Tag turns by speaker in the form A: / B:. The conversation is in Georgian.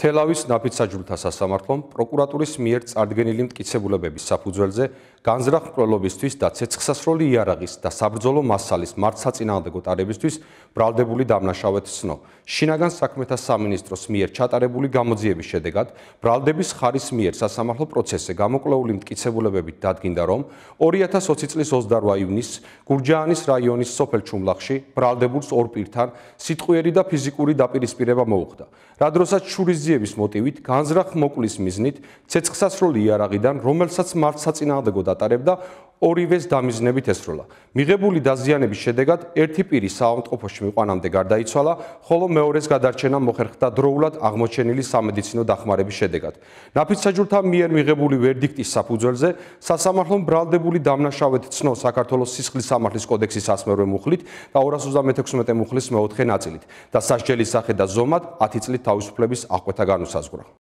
A: თელავის ნაფიცსაჯულთა სასამართლომ პროკურატურის მიერ წარდგენილი მტკიცებულებების საფუძველზე განზრახ მკვლელობისთვის და ცეცხლსასროლი იარაღის და საბრძოლო მასალის მარცხაწინააღმდეგო ტარებისთვის ბრალდებული დამნაშავედ ცნო. შინაგან საქმეთა სამინისტროს მიერ ჩატარებული გამოძიების შედეგად ბრალდების ხარის მიერ სასამართლო პროცესზე გამოკვლეული მტკიცებულებებით დადგინდა რომ 2020 წლის 28 ივნისს გურჯაანის რაიონის სოფელ ჩუმლახში ბრალდებულს ორ პირთან სიტყვიერი და ფიზიკური დაპირისპირება მოუხდა. რა დროსაც შურისძი ლიცენზიების მოტივით განზრახ მოკვლის მიზნით ცეცხლსასროლი იარაღიდან, რომელსაც მარცხსაწინააღმდეგო დატარებდა, ორივეს დამიზნებით ესროლა. მიღებული დაზიანების შედეგად ერთი პირი საავადმყოფოში მიყვანამდე გარდაიცვალა, ხოლო მეორეს გადარჩენა მოხერხდა დროულად აღმოჩენილი სამედიცინო დახმარების შედეგად. ნაფიცსაჯულთა მიერ მიღებული ვერდიქტის საფუძველზე სასამართლომ ბრალდებული დამნაშავედ ცნო საქართველოს სისხლის სამართლის კოდექსის ასმერვე მუხლით და 236 მუხლის მეოთხე ნაწილით და სასჯელის სახე და ზომად 10 წლით თავისუფლების აღკვეთა تگانو سازگورا